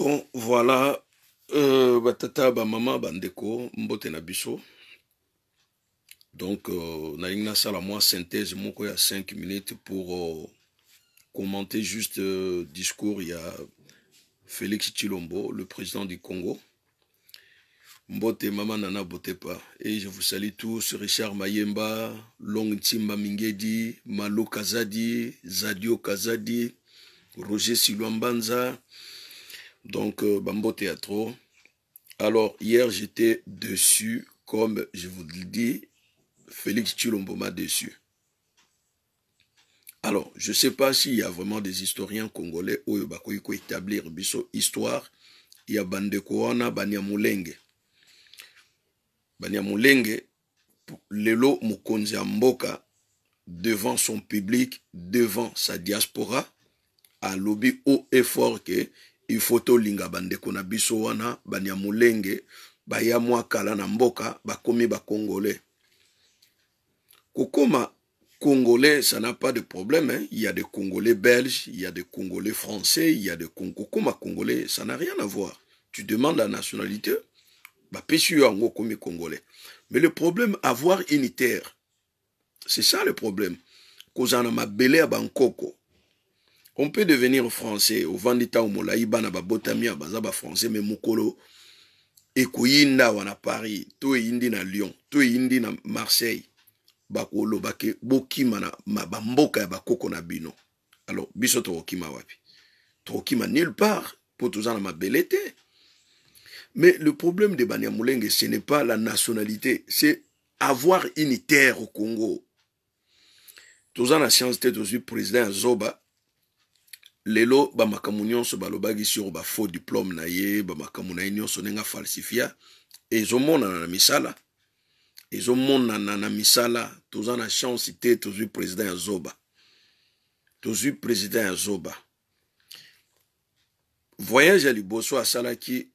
bon voilà euh, batata bandeko mbote na donc euh, nalingi Moi, synthèse moko ya 5 minutes pour euh, commenter juste le euh, discours a félix chilombo le président du congo Mbote Mama Nana Botepa. Et je vous salue tous, Richard Mayemba, Long Timba Mingedi, Malo Kazadi, Zadio Kazadi, Roger Silwambanza, donc euh, Bambo Théâtre. Alors, hier, j'étais dessus, comme je vous le dis, Félix Chulomboma dessus. Alors, je ne sais pas s'il y a vraiment des historiens congolais où y a établir une histoire. Il y a Bandekoana, Banyamulenge. Banyamulenge, Lelo Mukonzi Mboka, devant son public, devant sa diaspora, a lobby haut et fort que ifo tolinga bandeko na biso wana banyamulenge baya mwakala kala na mboka bakomi bakongole kokoma congolais ça n'a pas de problème hein? il y a des congolais belges il y a des congolais français il y a des kokoma congolais ça n'a rien à voir tu demandes la nationalité bapesi yo yango komi congolais mais le problème avoir une terre c'est ça le problème kozana ma mabele ya bankoko on peut devenir français, au Vandita ou Molaïba, na babotamia, bazaba français, mais mukolo, ekoyinda wana Paris, yindi na Lyon, yindi na Marseille, bakolo, bake, bokima na, mabamboka bamboka ya bakoko na bino. Alors, biso okima wapi? ma nulle part, pour tout ma belle-été. Mais le problème de Banyamulenge, ce n'est pas la nationalité, c'est avoir une terre au Congo. tous en la science tête aussi président Zoba, lelo bamakambo nyonso balobaki sur bafaux diplôme na ye bamakambo na ye nyonso ndenge afalsifia ezomonana na misala ezomonana na misala toza na chance te tozwi président ya zoba tozwi président ya zoba voyage ya liboso asalaki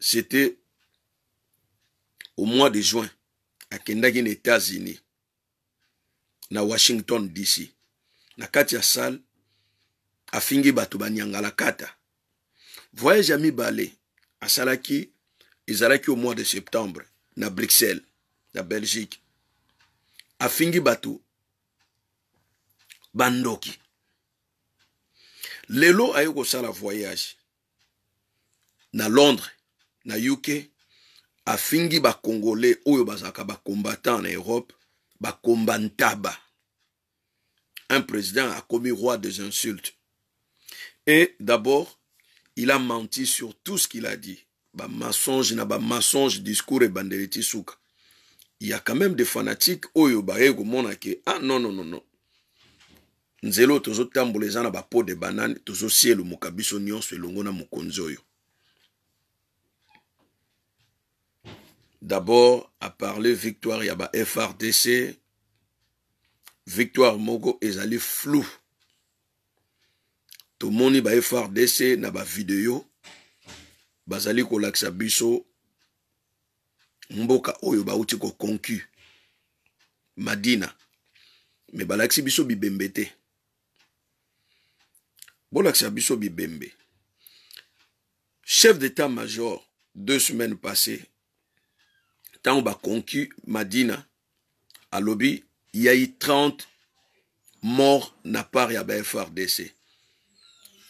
c'était au mois de juin akendaki na états-unis na washington dc na kati ya salle afingi bato banyangalaka kata. voyage ya mibale asalaki ezalaki au mois de septembre na bruxelles na belgique afingi bato bandoki lelo aye la voyage na londres na uk afingi bakongolais oyo bazalaka combattant en europe bakombantaba un président commis roi des insultes Et d'abord, il a menti sur tout ce qu'il a dit. Bah, mensonge na bah, mensonge discours ebandeli ti suka ya quand même des fanatiques oyo bayei komona ke ah non non non non nzela oyo tozotambola eza na bapo de banane tozosiya elemuka biso nyonso elongo na mokonzi oyo d'abord aparle victoire ya ba frdc victoire moko ezali flou Tout moni ba FRDC na ba video bazali laksa biso mboka oyo ko kokonku madina me balakisi biso bibembe te bolakisa biso bibembe chef d'état major deux semaines passées ba bakonki madina alobi eu 30 morts na part ya ba frdc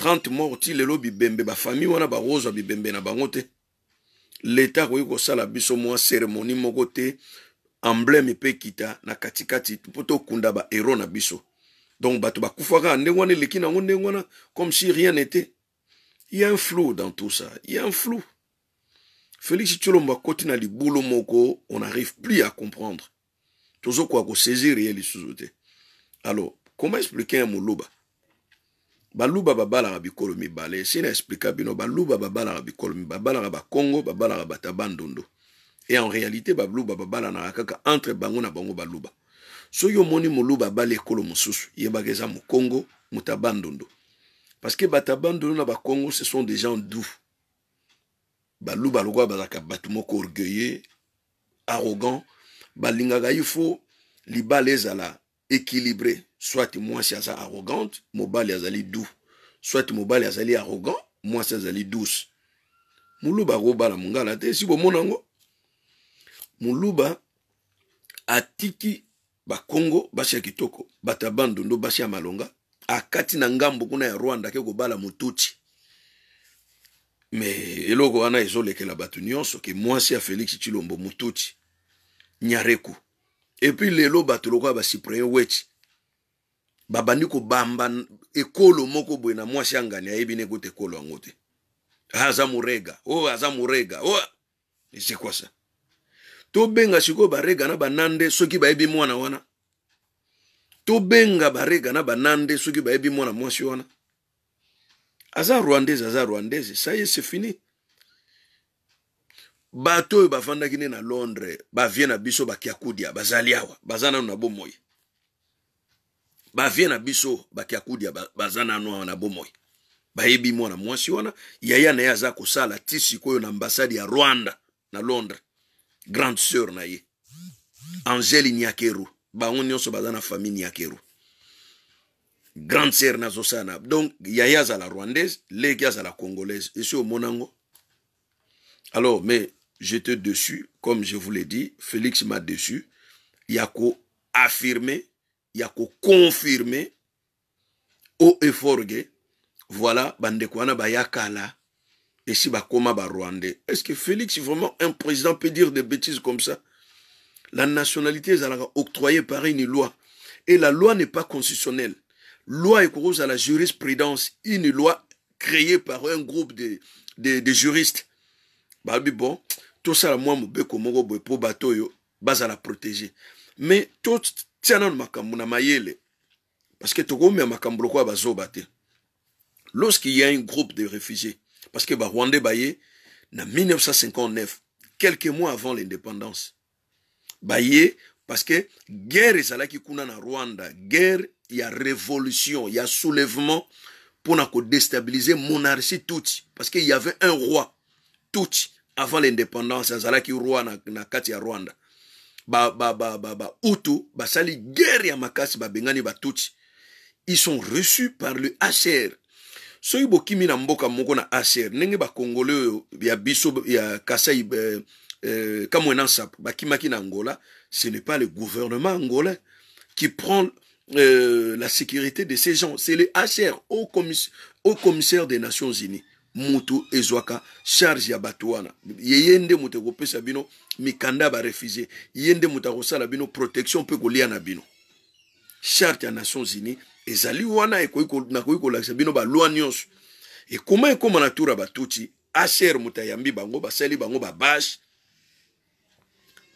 30 mort ti lelo bibembe bafami wana barozwa bibembe na bango te leta akoki kosala biso mwa seremoni moko te embleme mpe kita na katikati mpo tokunda bahero na biso donc bato bakufaka ndenge wana eleki nango ndenge wana comme si rien n'était il y a un flou dans tout ça il y a un flou félix tshilombo akoti na libulu moko on n'arrive plus à comprendre tozokoka kosaisir ye lisusu te alors comment expliquer ya moloba baluba babalaka bikolo mibale esi na explika bino baluba babalaka bikolo mibale babalaka bakongo babalaka bata bandondo e en réalité baluba babalanaka kaka entre bango na bango baluba soki omoni moluba abali ekolo mosusu yebaka eza mokongo moto abandondo parce que bato abandondo na bakongo ce sont des gens doux baluba lokola bazalaka bato moko orgueilleux arrogant balingaka ifo libala ezala équilibré soit mwasi aza arrogante mobali azali doux soit mobali azali arrogant mwasi azali douce muluba akobala mongala te esi bomona yango muluba atiki bakongo basi ya kitoko bato ya bandondo basi ya malonga akati na ngambo kuna ya rwanda ake kobala motuti me eloko wana ezolekela bato nyonso ke mwasi ya félix chilombo motuti nyareku epuis lelo bato lokola basiprien weti babandi kobamba ekolo moko boye na mwasi angani ayebi ne ekota ekolo yango te ah, aza morega o oh, aza morega o oh, c'est quoi ça tobenga sikoyo barega na banande soki bayebi mwana wana tobenga barega na banande soki bayebi mwana mwasi wana aza rwandaise aza rwandaise ça ye c'est fini bato oyo bafandaki nde na londres bavie na biso bakiakudia bazali awa baza nanu na bomoi ba na biso bakia kudia bazana nano awa na bomoi ebi mwana mwasi wana yaya na ya za kusala tisi sikoyo na ambassade ya rwanda na londres grande sœur na ye angele Ba bango nyonso so Bazana famille nyakeru. grande sœur na zosana donc yaya la rwandaise za la congolaise si on monango. alors mais j'étais dessus comme je vous l'ai dit félix m'a dessus Yako affirmé ya confirmé o effort voilà bandeko a bayakala et si bakoma Rwanda est-ce que félix vraiment un président peut dire des bêtises comme ça la nationalité est octroyée par une loi et la loi n'est pas constitutionnelle loi à la jurisprudence une loi créée par un groupe de, de, de juristes babi bon ça, mwa mobeko moko bateau yo bas à la protéger. mais tia nanu makambo na mayele parce que tokomema makambo lokola bazoba te lorsqu'il y a un groupe de réfugiés parce que Rwanda baye na 1959 quelques mois avant l'indépendance baye parce que guerre qui kuna na rwanda guerre ya révolution il y a soulèvement pour déstabiliser monarchie toute, parce qu'il y avait un roi toute avant l'indépendance ki roi na, na kati rwanda ba ba ba ba ba Hutu basali guerre ya makasi ba batutsi ils sont reçus par le HR soki bokimi na mboka moko na HR nenge ba Congolais, ya biso ya kasai euh eh, eh, kamwena sap ba kimaki na angola ce n'est pas le gouvernement angolais qui prend euh, la sécurité de ces gens c'est le HR au, au commissaire des Nations Unies moto ezwaka charge ya bato wana ye ye nde moto ekopesa bino mikanda ya barefugie ye nde moto akosala bino protection mpe kolia na bino charte ya nations unis ezali wana nakoki kolakisa bino balwa nyonso ekoma ekóma na tour ya batuti hr moto ayambi bango basali bango babage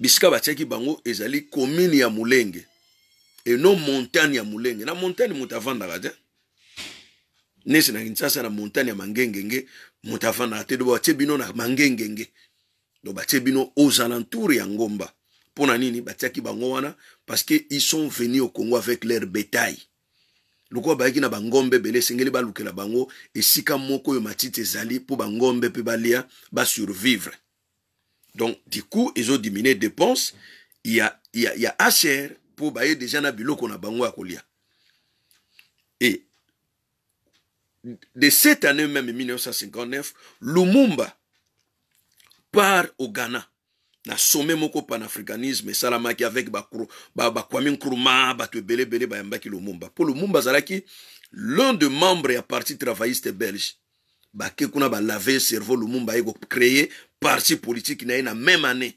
bisika batiaki bango ezali komine ya molenge eno montagne ya molenge na montagne moto avandaka te nesi na kinshasa na montagne ya mangengenge moto afandaka te do batie bino na mangengenge do batie bino aux alentours ya ngomba mpona nini batiaki bango wana parce que ils sont venus au congo avec leur bétail lokola bayaki na bangombe ebele esengeli balukela bango esika moko oyo matiti ezali mpo bangombe mpe balia basurvivre donc du coup ezodimine dépense ya, ya, ya acher mpo baye deja na biloko na bango ya kolia e de cette année même, 1959, Lumumba part au Ghana. na sommet moko panafricanisme esalamaki avec Bakuru, ba, ba nkruma bato ebele ebele bayambaki lumumba Pour lumumba azalaki l'un de membres du parti travailliste belge bake kuna balave cerveau lumumba aye créé parti politique na même année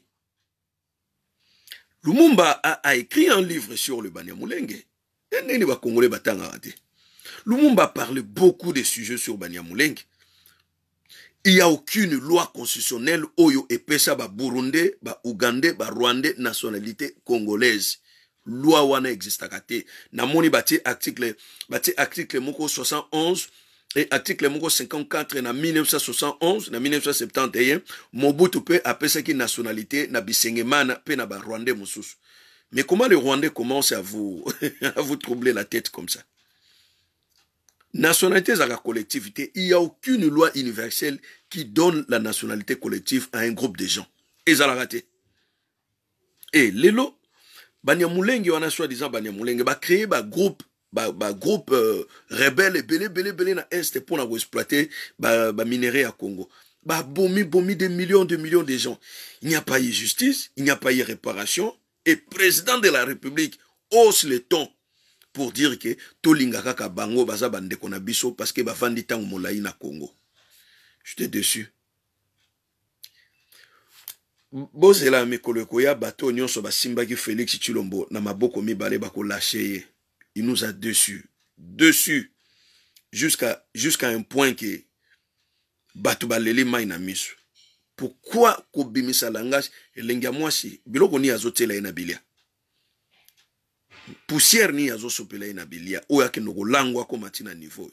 lumumba a, écrit un livre sur le banyamulenge ndenge nini bakongole batangaka batanga Lumumba parle beaucoup de sujets sur Banyamuleng. Il n'y a aucune loi constitutionnelle oyo Pesa ba Burundi, ba Ougandais, ba Rwandais, nationalité congolaise. Loi wana à kate. Namoni article, bati article moko 71 et article 54 na 1971 na 1971 Mobutu pe apesaki nationalité na bisengemana pe na ba Rwandais Mais comment les Rwandais commencent à vous, à vous troubler la tête comme ça Nationalité à la collectivité, il n'y a aucune loi universelle qui donne la nationalité collective à un groupe de gens. Et ça l'a raté. Et Lelo, Banyamulenge, on a soi-disant Banyamulenge, va créer un groupe un groupe euh, rebelle belé, belé, belé na est pour exploiter les ba à congo babomi bomi des millions de millions de gens il n'y a pas eu justice il n'y a pas eu réparation et président de la république hausse le temps pour dire que tolinga kaka bango baza bande na biso parce que bafandi ntango molai na congo j'étais dessus bozela mikolo ya bato so Simba ki félix tshilombo na maboko mibale bako lâcher. il nous a dessus dessus jusqu'à jusqu'à un point que bato leli mai na miso pourquoi bimisa langage et ya mwasi biloko ni azotela ina bilia poussière ni inabilia ou na bilia oyo akende Langwa ko matina niveau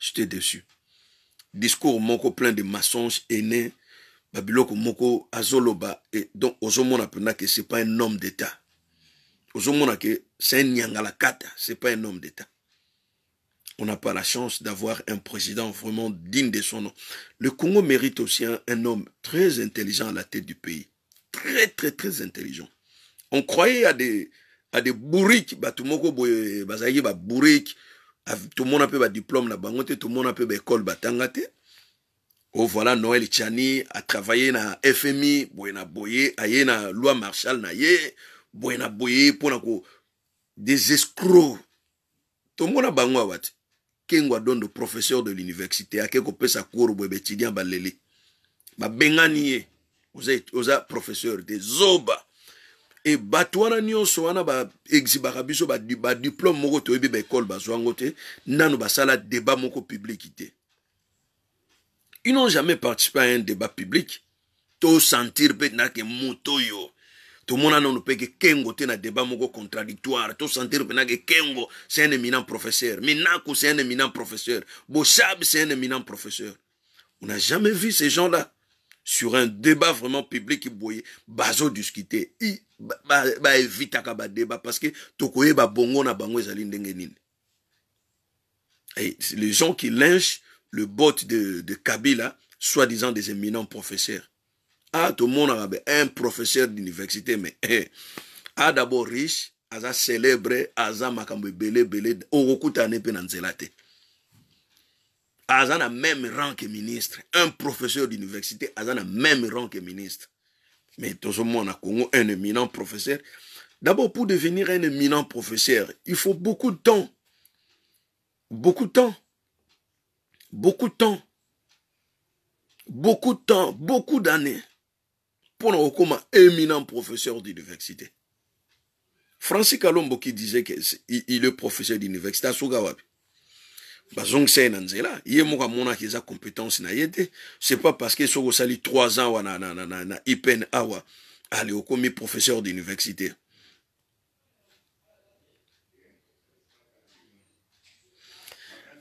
Je j'étais déçu discours moko plein de mensonges aîné babiloko moko azoloba et donc ozomona mpena que c'est pas un homme d'état ozomona que c'est un kata c'est pas un homme d'état on n'a pas la chance d'avoir un président vraiment digne de son nom. Le Congo mérite aussi un homme très intelligent à la tête du pays. Très, très, très intelligent. On croyait à des, à des bourriques, bah, tout le monde, bah, ça y est, bah, bourriques, ah, tout le monde a peu, bah, diplôme, là, bah, tout le monde a peu, bah, école, bah, tangate. Oh, voilà, Noël Tchani a travaillé na FMI, boye na boye, aye na loi Marshall na ye, boye na boye, pour na ko, des escrocs. Tout le monde a bango awati. Kengwa dondo, professeur de l'université, a keko sa kouro, boye, bah, étudiant, bah, lélé. Bah, bengani vous êtes oza professeur, des zoba et bato wana nyonso wana baexibaka biso badiplome moko toyebi baekole bazwa yango te nano basala débat moko publiki te ils n'ont jamais participé à un débat public tosentir mpe ke moto tout tomona non pe ke kengo te na débat moko contradictoire tosentir mpe ke kengo c'est un éminent professeur minako c'est un éminent professeur bosab c'est un éminent professeur on n'a jamais vu ces gens là sur un débat vraiment public qui boyait bazo discuter i ba, ba évite ka débat parce que tokoye ba bongo na bango ezali ndenge nini les gens qui lynchent le bot de, de Kabila, soi-disant des éminents professeurs. Ah, tout le monde a un professeur d'université, mais eh, ah, d'abord riche, aza célèbre, aza makambe belé belé, orokutane pe nanzelate. Azana même rang que ministre. Un professeur d'université, Azana a même rang que ministre. Mais tout ce monde, a Congo, un éminent professeur. D'abord, pour devenir un éminent professeur, il faut beaucoup de temps. Beaucoup de temps. Beaucoup de temps. Beaucoup de temps, beaucoup d'années pour nous comme éminent professeur d'université. Francis Kalombo qui disait qu'il est professeur d'université à bazongisa ye na nzela ye moko amonaki eza compétence na ye te c'est pas parce que soki osali 3 ans ou na, na, na, na, na ipen awa ale okomi professeur d'université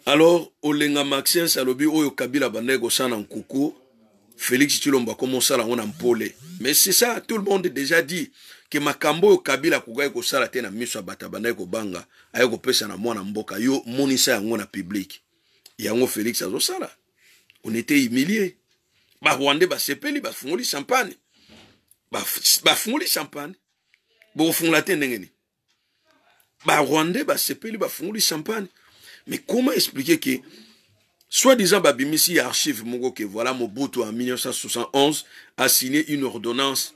alors olenga maxiens alobi oyo kabila bandaki kosala na nkuku félix tilombo akomosala yango na mpole mais c'est ça tout le monde déjà dit ke makambo oyo kabila akokai kosala te na miso ya bato abandaki kobanga aye kopesa na mwana mboka yo monisa yango na public yango félix azosala on était humilié barwandais basepeli bafungoli champagne bafungoli champagne bokofungola te ndenge se ba basepeli bafungoli champagne mais comment expliquer que soi-disant babimisi archive Mongo ke voilà mobutu en 1971 a signé une ordonnance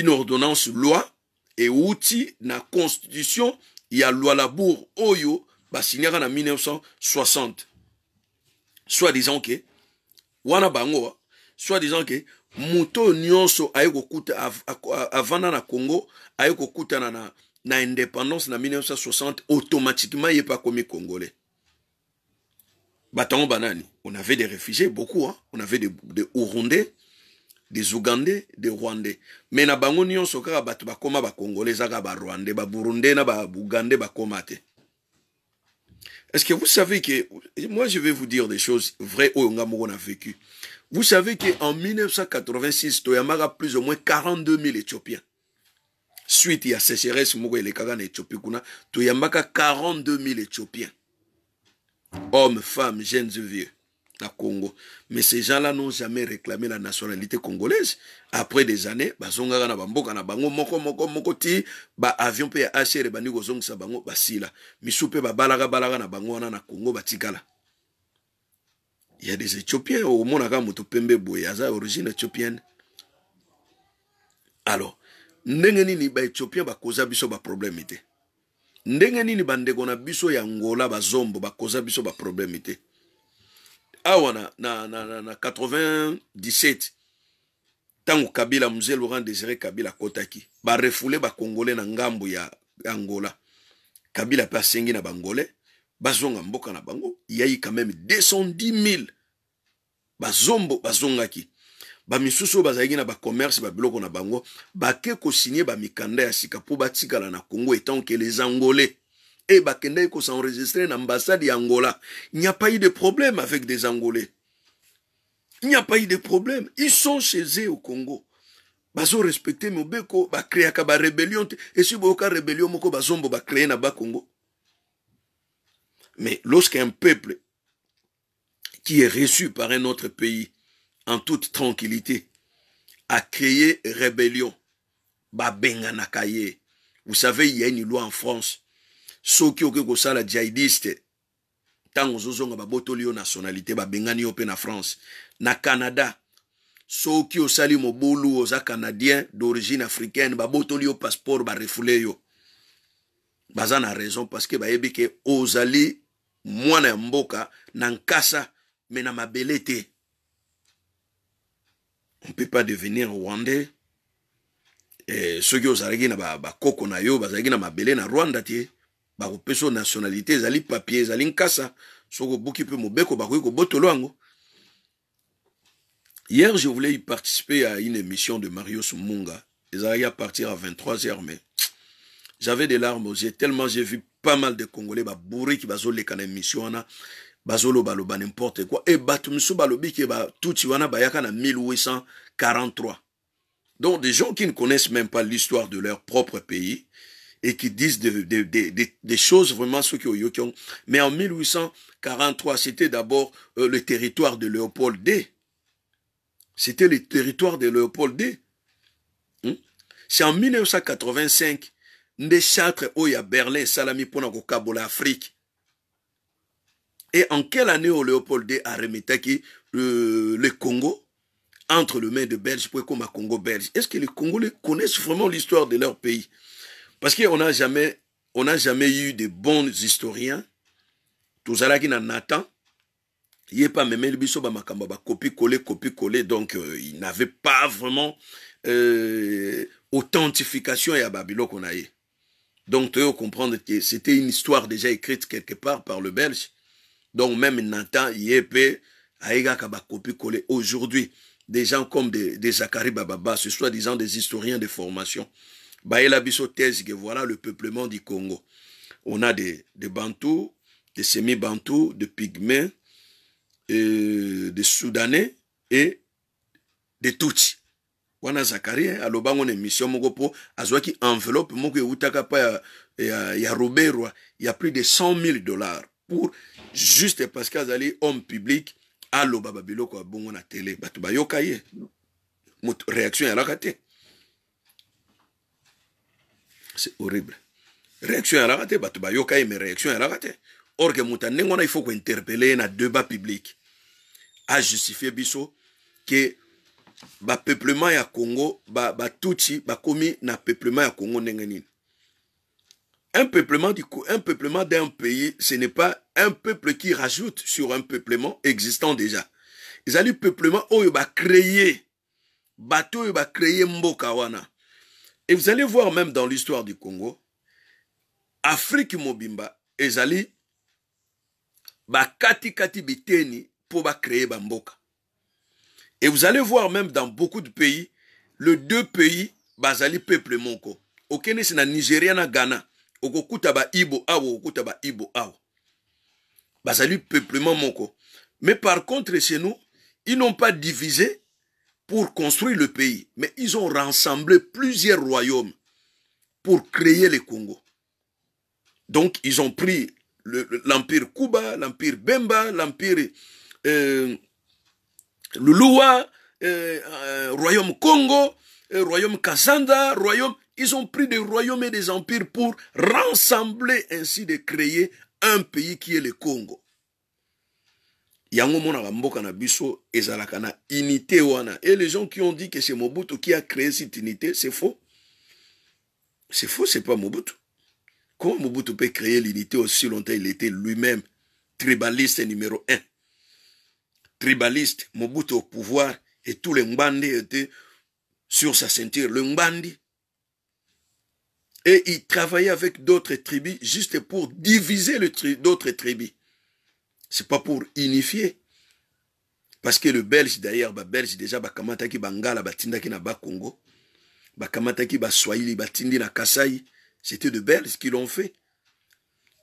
une ordonnance loi et outil na constitution ya loi labour oyo basinyaka na 1960 soit disant que, wana bango soit disant que, moto nyonso aye kokuta avana na congo aye kokutana na, na indépendance na 1960 automatiquement pas pas comme congolais batango banani on avait des réfugiés beaucoup hein. on avait des, des des ougandais des rwandais Mais na bango nyonso kaka ba Congolais, bacongolais à Rwandais, des Burundais, na Ougandais bakóma te est ce que vous savez que moi je vais vous dire des choses vraies où on a vécu vous savez que en 1986 a plus ou moins 42 000 éthiopiens suite à sécheresse il y na 42 000 éthiopiens hommes femmes jeunes et vieux na Congo. Mais ces gens-là n'ont jamais réclamé la nationalité congolaise. Après des années, bazongaka na bamboka na bango moko moko moko ti ba avion pe ya HR bandi kozongisa bango basila. Misu pe babalaka balaka na bango wana na Congo batikala. Il y a des Éthiopiens omonaka moto pembe boye aza origine éthiopienne. Alors, ndenge nini baéthiopien bakoza biso baproblème te ndenge nini bandeko na biso ya ngola bazombo bakoza biso baproblème te awa na, na, na, na, na 97 ntango kabila mzee laurent désiré kabila akotaki barefule bakongole na ngambo ya angola kabila mpe asengi na bangolais bazonga mboka na bango yai quand même 210 000 bazombo bazongaki bamisusu oyo bazalaki na bacommerce babiloko na bango bake kosinye bamikanda ya sika mpo batikala na congo etanke les angolais et en ambassade d'Angola. il n'y a pas eu de problème avec des angolais il n'y a pas eu de problème ils sont chez eux au congo bazorespecte mobeko Beko, Ils ont créé une rébellion Et si rébellion, moko bazombo créer na Congo. mais lorsqu'un peuple qui est reçu par un autre pays en toute tranquillité a créé rébellion babenganaka ye vous savez il y a une loi en france soki okoki kosala jaidiste ntango ozozonga babotoli yo nationalité babengani yo mpe na france na canada soki osali mobulu oza canadien d'origine africaine babotoli yo passeport barefule yo baza na raison parceke bayebi ke ozali mwana ya mboka na nkasa me na mabele te on peut pas devenir rwandais eh, soki ozalaki na bakoko ba na yo bazalaki na mabele na rwanda te au peso nationalité zali papier zali nkasa soki obuki mpe mobeko bakoki botolo yango hier je voulais y participer à une émission de marius munga ils à partir à 23 h mais j'avais des larmes aux yeux tellement j'ai vu pas mal de congolais qui baburiki les na émission wana bazolobaloba n'importe quoi e bato mosusu balobi ke batuti wana bayaka na 1843 donc des gens qui ne connaissent même pas l'histoire de leur propre pays et qui disent des, des, des, des choses vraiment sur ont. Mais en 1843, c'était d'abord euh, le territoire de Léopold D. C'était le territoire de Léopold D. Hmm? C'est en 1985, y Oya Berlin Salami pour l'Afrique. l'Afrique. Et en quelle année Léopold D a remetté euh, le Congo entre les mains de Belges pour comme Congo belge Est-ce que les Congolais connaissent vraiment l'histoire de leur pays parce qu'on n'a jamais, on n'a jamais eu de bons historiens. Tous à qui Nathan, il n'est pas même le biso ba makamba coller donc euh, il n'avait pas vraiment euh, authentification et à Babylone qu'on a Donc tu comprendre que c'était une histoire déjà écrite quelque part par le Belge. Donc même Nathan aiga ka ba copier coller aujourd'hui des gens comme des, des Zachary Bababa, ce soit disant des historiens de formation. Baela Biso voilà le peuplement du Congo. On a des, des Bantous, des semi-Bantous, des Pygmées, euh, des Soudanais et des Tutsis. wana zakari à l'aube na émission mission mpo azwaki enveloppe moko eutaka mpa ya, ya, ya y a plus de 100 000 dollars pour juste parce que homme public aloba babiloko à on na télé bato bayoka la réaction la te c'est horrible réaction à raté, ka bayoka mais réaction à or il faut interpeller il faut débat public justifier que le peuplement ya congo batuti ba bakomi na peuplement ya congo un peuplement du coup, un peuplement d'un pays, ce n'est pas un peuple qui rajoute sur un peuplement existant déjà. Ils allaient peuplement, oh, il va créer, bateau, il va créer Mbokawana. Et vous allez voir même dans l'histoire du Congo, Afrique mobimba, ezali, bakati kati biteni pour créer bamboka. Et vous allez voir même dans beaucoup de pays, le deux pays, bazali peuple moko. Okene c'est na Nigeria na Ghana. Okokuta ba ibo awo, okokuta ba ibo awo. Bazali peuplement moko. Mais par contre, chez nous, ils n'ont pas divisé, pour construire le pays, mais ils ont rassemblé plusieurs royaumes pour créer le Congo. Donc, ils ont pris l'empire Kuba, l'empire Bemba, l'empire euh, Lulua, euh, euh, royaume Congo, royaume Kasanda. royaume... Ils ont pris des royaumes et des empires pour rassembler ainsi de créer un pays qui est le Congo yango na biso unité et les gens qui ont dit que c'est mobutu qui a créé cette unité c'est faux c'est faux c'est pas mobutu comment mobutu peut créer l'unité aussi longtemps il était lui-même tribaliste numéro un tribaliste mobutu au pouvoir et tous les Mbandi étaient sur sa ceinture le Mbandi et il travaillait avec d'autres tribus juste pour diviser d'autres tribus c'est pas pour unifier parce que le belge d'ailleurs le belge déjà bakamataki bangala Tindaki na bah Swahili, bah batindi na kasai c'était de belges qui l'ont fait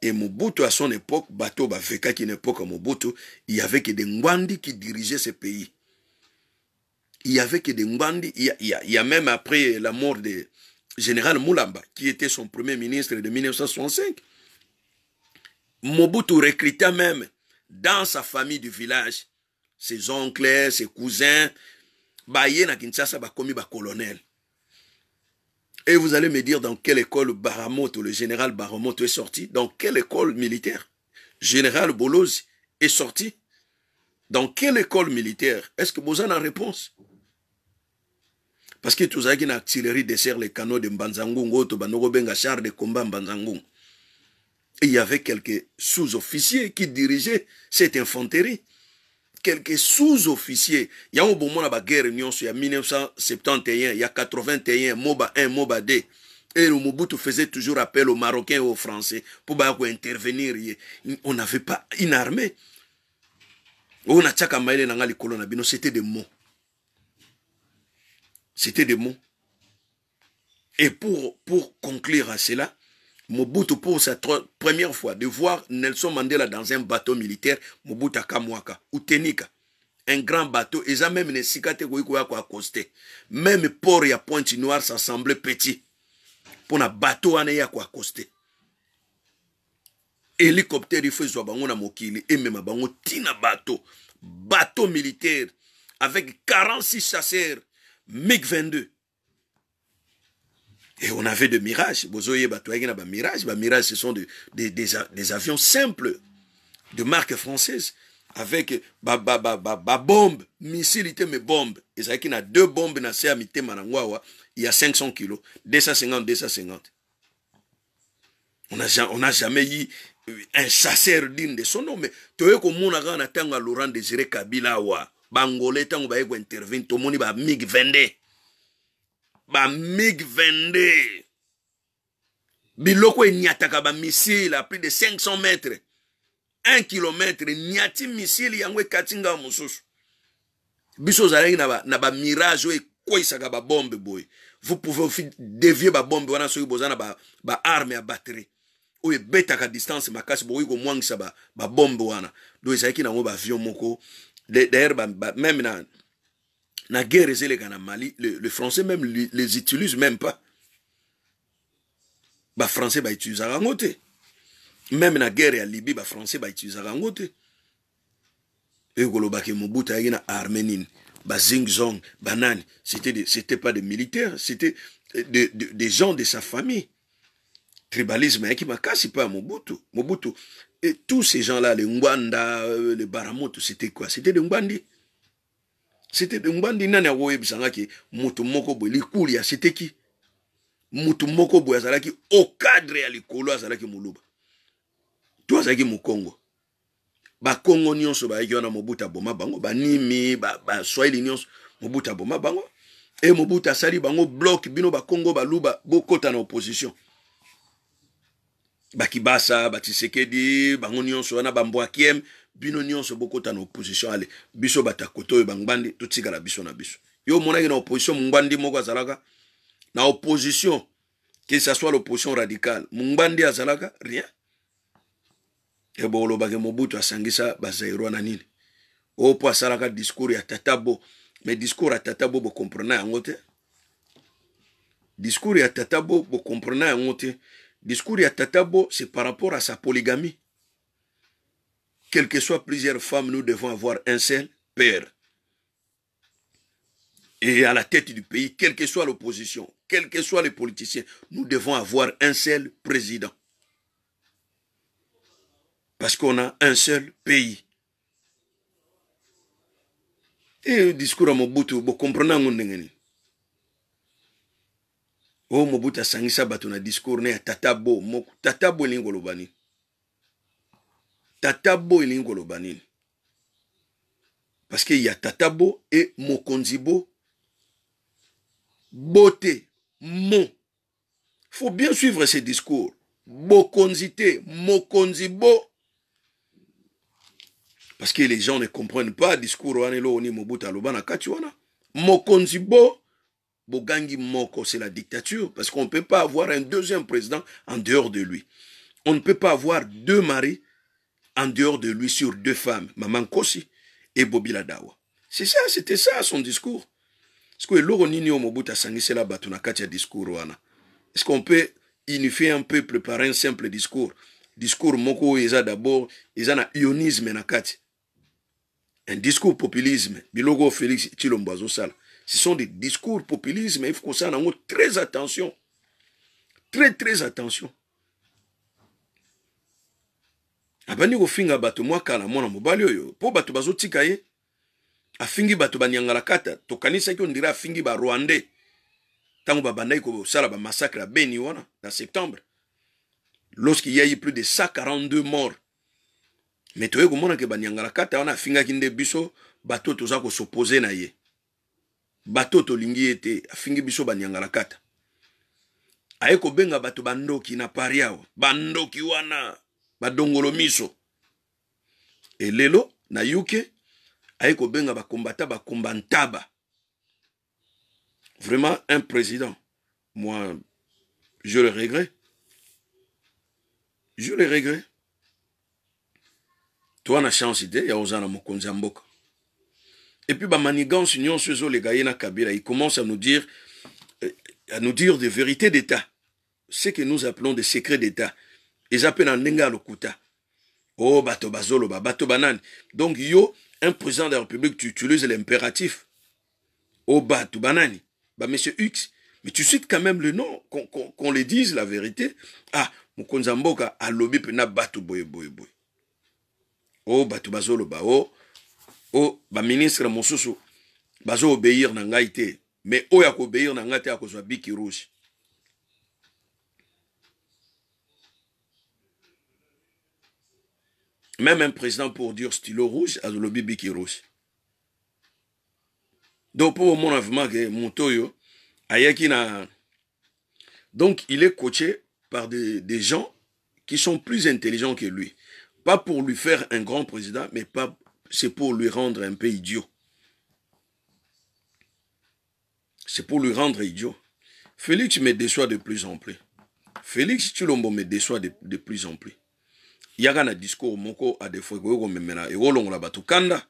et Mobutu à son époque Mobutu il y avait que des Ngwandi qui dirigeaient ce pays il y avait que des Ngwandi il y a, même après la mort de général Moulamba qui était son premier ministre de 1965 Mobutu recruta même dans sa famille du village ses oncles ses cousins baye na kinshasa ba colonel. et vous allez me dire dans quelle école baramoto le général baramoto est sorti dans quelle école militaire général Boloz est sorti dans quelle école militaire est-ce que vous en une réponse parce que tozalaki une artillerie dessert les canaux de Mbanzangung, ba char de combat il y avait quelques sous-officiers qui dirigeaient cette infanterie. Quelques sous-officiers. Il y a un bon moment de guerre il y a 1971, il y a 81, Moba 1, Moba 2. Et le Mobutu faisait toujours appel aux Marocains et aux Français pour bah, intervenir. On n'avait pas une armée. Oh, c'était des mots. C'était des mots. Et pour, pour conclure à cela, Mobutu pour sa première fois de voir Nelson Mandela dans un bateau militaire, Mobutu Kamwaka, ou Tenika. Un grand bateau, et ça même cicatrices qui koyako accosté. Même port ya pointe noire, ça semblait petit. Pour un bateau à a accosté. Hélicoptère, il faut que bango na mokili, et même bango tina bateau. Bateau militaire, avec 46 chasseurs, MiG-22. Et on avait des mirages. mirages. mirages, ce sont des, des, des, avions simples de marque française avec ba, ba, ba, ba bombe, missile, mais Et ça, il y a deux bombes dans ces amitiés Il y a 500 kilos, 250, 250. On n'a a jamais eu un chasseur digne de son nom, mais tu vois comment on a Laurent Désiré Kabila, Bangolais, tant qu'on va intervenir, tout le monde va mig vendre. bamig 22 biloko eniataka bamisile ya plus de 500 metre 1 kilometre eniati misile yango ekati ngao mosusu biso ozalaki na bamirage oyo ekweyisaka babombe boye vous pouvez devie babombe wana soki boza na baarme ya batterie oyo ebetaka distance makasi bokoki komwangisa babombe wana do ezalaki nango bavion moko d'ailleurs même na, na guerre ezeleka na mali le, français même les utilise même pas bah utilise à te même na guerre à libye à baitilizaka yango te oyo que mobutu ayaki na zingzong, bah zong Ce c'était pas des militaires c'était des gens de sa famille tribalisme qui m'a cassé pas mobutu mobutu et tous ces gens là les ngwanda euh, les baramoto c'était quoi c'était des Ngwandis. c'était ngbandi nani akoyebisangaki motu moko boye likulu ya seteki motu moko boye azalaki okadre ya likolo azalaki moluba to azalaki mokongo bakongo nyonso bayaki wana mobutu aboma bango banimi baswahili ba nyonso mobutu aboma bango e mobutu asali bango blok bino bakongo baluba bokota na opposition bakibasa batisekedi bango nyonso wana bambwakiem bino nyonso bokota na opposition ale biso bata kote oyo bangbandi totikala biso na biso yo omonaki na opposition mongbandi moko azalaka na opposition que ça soit l'opposition radicale mongbandi azalaka rien ebo eh olobaki mobutu asangisa bazairi wana nini oyo oh, mpo asalaka discours ya tatabo me discours ya tatabo bokomprena yango te discours ya tatabo bokomprena yango te discours ya tatabo c'est par rapport à sa polygamie quelles que soient plusieurs femmes, nous devons avoir un seul père. Et à la tête du pays, quelle que soit l'opposition, quels que soient les politiciens, nous devons avoir un seul président. Parce qu'on a un seul pays. Et le discours à Mobutu, vous comprenez Oh Mobutu a sangisa batuna discours ne tatabo à tatabo lingolobani. Tatabo et lingo koloba parce qu'il y a Tatabo et Mokonzibo. mot faut bien suivre ces discours bokonzi Mokonzibo parce que les gens ne comprennent pas discours wana oni mobutu kachuana. bogangi moko c'est la dictature parce qu'on ne peut pas avoir un deuxième président en dehors de lui on ne peut pas avoir deux maris en dehors de lui sur deux femmes, Maman Kosi et Bobila Ladawa. C'est ça, c'était ça son discours. Est-ce que sangisela batuna katia discours wana? Est-ce qu'on peut unifier un peu, par un simple discours? Discours moko eza d'abord, eza na ionisme na kati. Un discours populisme, bilogo Felix Chilombo sal. Ce sont des discours populisme, il faut que qu'on s'en très attention. Très très attention. abandi kofinga bato mwa kala mwana mobali oyo mpo bato bazotika ye afingi bato baniangala kata tokanisaki ondira afingi barwandais ntango babandaki kosala bamassacre ya beni wana na septembre lorsqu'il y a eu plus de 142 morts me toye komona ke baniangala kata wana afingaki nde biso bato toza kosopoze na ye bato tolingi ye te afingi biso baniangala kata aye kobenga bato bandoki na pari awa bandoki wana badongolo miso elelo nayuke aye kobenga bakombata Bakombantaba. vraiment un président moi je le regrette je le regrette toi na chance idée, ya ozana na mokonzi et puis Manigans, le na kabila il commence à nous dire euh, à nous dire des vérités d'état ce que nous appelons des secrets d'état eza mpe na nenga lokuta oh, o bato ba bato banani donc yo un président de la république tu utilises l'impératif Oh, bato banani Monsieur x mais tu cites quand même le nom qu'on le dise la vérité ah mokonzi ya mboka alobi Oh, bato Boye. Oh, bato oh oh. o ministre mosusu bazo na Mais te mais oyo obéir na a te biki rouge Même un président pour dire stylo rouge, à le bibi qui rouge. Donc, pour Donc, il est coaché par des, gens qui sont plus intelligents que lui. Pas pour lui faire un grand président, mais pas, c'est pour lui rendre un peu idiot. C'est pour lui rendre idiot. Félix me déçoit de plus en plus. Félix Tulombo me déçoit de plus en plus. yaka na discours moko adefo ekoki komemela ekolongola bato kanda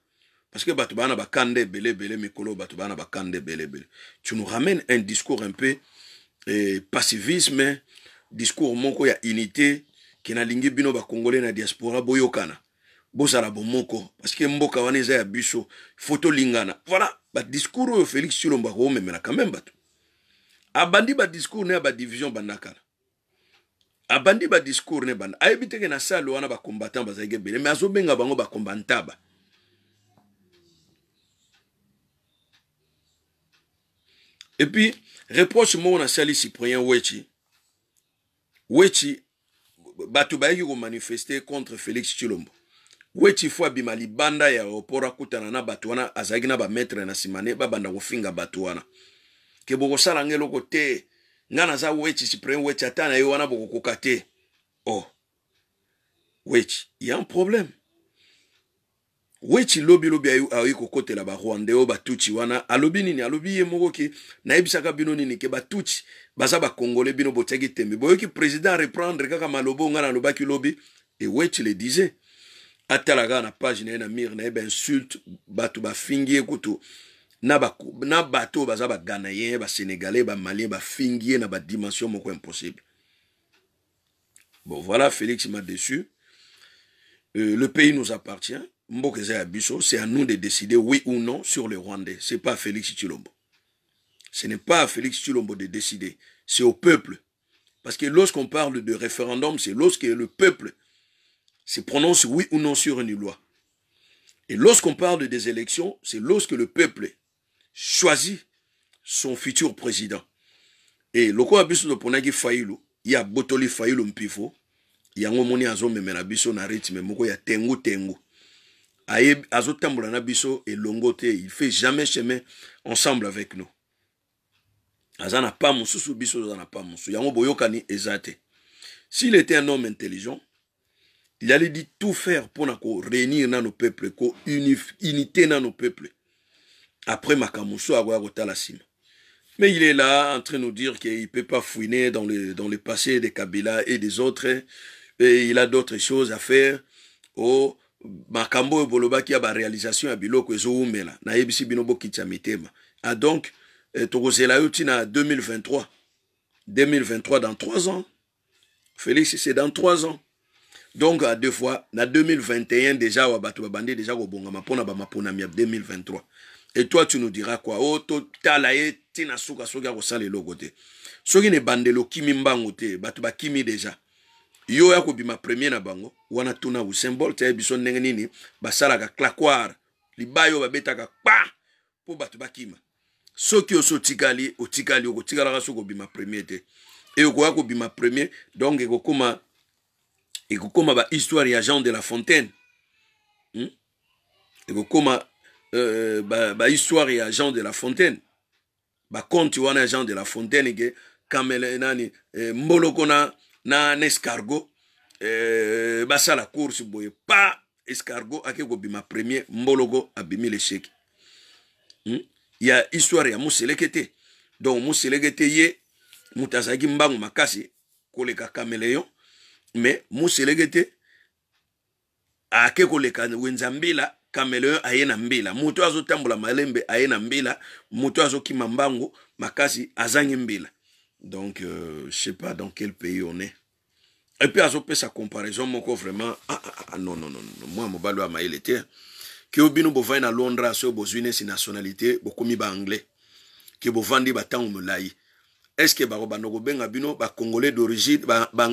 parce que bato baa na bakanda ebele ebele mikolo bato baa na bakanda ebele ebele tu nous ramènes un discours un peu eh, passivisme discours moko ya unité ke nalingi bino bakongole na diaspora boyokana bozala bomoko parce que mboka wana eza ya biso fo tolingana voilà badiscours oyo félix silombo akoomemela quand même bato abandi badiscours ne ya badivision banda kala abandi badiscours ne banda ayebi teke na sale wana bacombatant bazalaki ebele me azobenga bango bakombantaba epuis reproche moko nasali cyprien wechi wechi bato bayaki komanifeste contre félix chilombo wechi fo abima libanda ya aéroport akutana na bato wana azalaki na bametre na nsima ne babanda kofinga bato wana ke bokosala nge eloko te nga naza wechi supreme wechi ata na ye wana bokokoka te o oh. wechi ya problème wechi lobi lobi ayoki kokotela barwande oyo batuchi wana alobi nini alobi ye moko ke nayebisaka bino nini ke batuchi baza bakongole bino botiaki tembe boyoki président reprendre kaka maloba onga nalobaki lobi e wechi le disait atala kaka na page na ye na mire na ye bainsulte bato bafingi ye kutu na Sénégalais, na impossible bon voilà félix m'a déçu. Euh, le pays nous appartient c'est à nous de décider oui ou non sur le rwandais c'est pas à félix ce n'est pas à félix Tshilombo de décider c'est au peuple parce que lorsqu'on parle de référendum c'est lorsque le peuple se prononce oui ou non sur une loi et lorsqu'on parle des élections, c'est lorsque le peuple choisi son futur président. Et loko abiso to ponaki failu, ya botoli failu mpifo, yango moni mena biso na rythme moko ya tengu tengu. Aye azotambola na biso e te, il fait jamais chemin ensemble avec nous. Aza na pa sou biso aza na pa mosusu. Yango boyokani eza te. S'il était un homme intelligent, il allait dit tout faire pour na ko réunir na nos peuples, ko unité na nos peuples après Makamoso la Lassima. Mais il est là en train de nous dire qu'il ne peut pas fouiner dans le, dans le passé des Kabila et des autres. Et il a d'autres choses à faire. Oh, makambo qui bolobaki la réalisation ya biloko na nayebisi bino bokitisa mitema a ah, donc Togozela eh, tokozela 2023 2023 dans trois ans félix c'est dans trois ans donc à deux fois na 2021 déjà wa bato babandi déjà kobongama mpona bamaponami miab 2023 et toi, tu nous diras quoi? Oh, to ye, tina souka souka kosa le logote. Soki ne bandelo kimi mbango te, batu kimi déjà. Yo ya ma premier na bango, wana tuna ou symbole, te biso ndenge nini, ba klakwar, babeta babetaka pa, po batu bakima. Soki oso oko tigala okotikalaka soko ma premier te. Et okoya ma premier, donc ekokoma kuma ba histoire ya Jean de la Fontaine. Hmm? comme euh, bah, bah, histoire a Jean de la Fontaine bah conte un Jean de la Fontaine quand kamele nani eh, mboloko na na escargot euh, bah, ça la course boye pa escargot ake ma premier mboloko abimi hmm? il y a histoire y a te donc moseleke yé ye moto makasi koleka caméléon mais moseleke te ake koleka wenzambila kameleyo aye na mbila moto azotambola malembe aye na mbila moto azokima mbangu makasi azangi mbila donc euh, je sais pas dans quel pays on est et puis sa comparaison moko vraiment ah, ah, ah, ah non non non, moi mwa mobali oyo amayele te ke oyo bino bovandi na londres soyo bozwi nesi nationalité bokomi anglais que bovandi bantango Est-ce que bakobanda kobenga bino congolais d'origine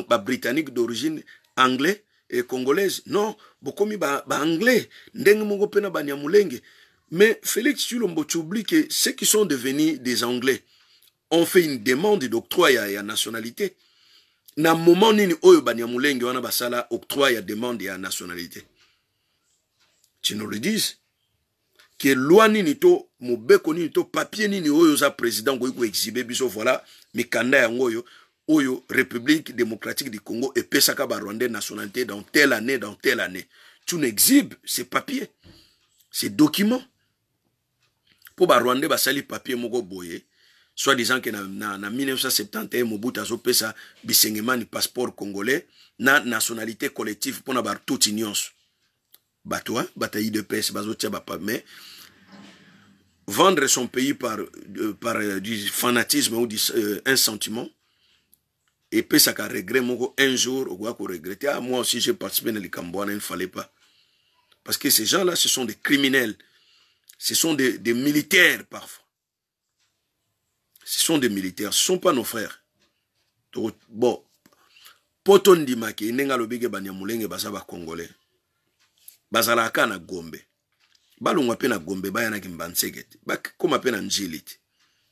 babritannique ba, ba d'origine anglais e congolaise non bokomi ba ba ndenge moko pena ba banyamulenge mais félix Chulombo tu oublies que ceux qui sont devenus des anglais ont fait une demande d'octroi à ya nationalité na moment nini oyo banyamulenge wana basala octroi ya demande ya nationalité tu nous le dis, que loi nini to mobeko nini to papier nini oyo président ko exhibé, biso voilà mikanda yango oyo république démocratique du congo et epesaka Barwande nationalité dans telle année dans telle année tu n'exhibes ces papiers ces documents pour mpo c'est basali papier moko boye soit disant que na, na, na 1971 mobutu azopesa bisengemani passeport congolais na nationalité collective toi bataille hein, de bato de idps bazotia pas mais vendre son pays par, euh, par euh, du fanatisme ou du, euh, un sentiment et ça regret moko un jour okoya regretter. ah moi aussi j'ai participé dans les wana il ne fallait pas parce que ces gens là ce sont des criminels ce sont des, des militaires parfois ce sont des militaires ce sont pas nos frères Donc, bon mpo tondimaki ndenge alobiki banyamulenge bazaba congolais. bazalaka na gombe balongwa mpe na gombe bayanaki mbanseke te bakoma mpe na njili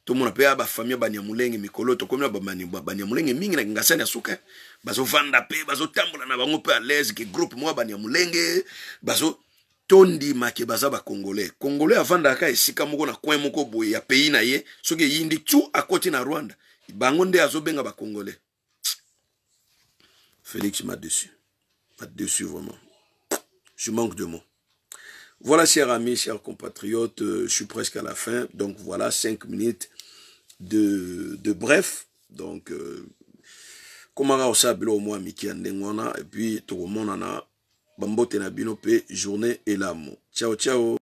tomona mpe ya bafamia banyamulenge mikolo tokomi na banyamulenge mingi na kingasani ya suka eh. bazovanda mpe bazotambola na bango mpe alaise ke groupe moko ya banyamulenge bazo tondima ke baza bakongolais kongolais avandaka esika moko na coin moko boye ya pays na ye soki eyindi tu akoti na rwanda bango nde azobenga bakongolais félix madesu madesu vraiment je manque de mots Voilà, chers amis, chers compatriotes, euh, je suis presque à la fin. Donc voilà, cinq minutes de, bref. Donc, euh, Komara Osabilo au moins Miki Andengwana. Et puis, tout le monde en a. journée et l'amour. Ciao, ciao.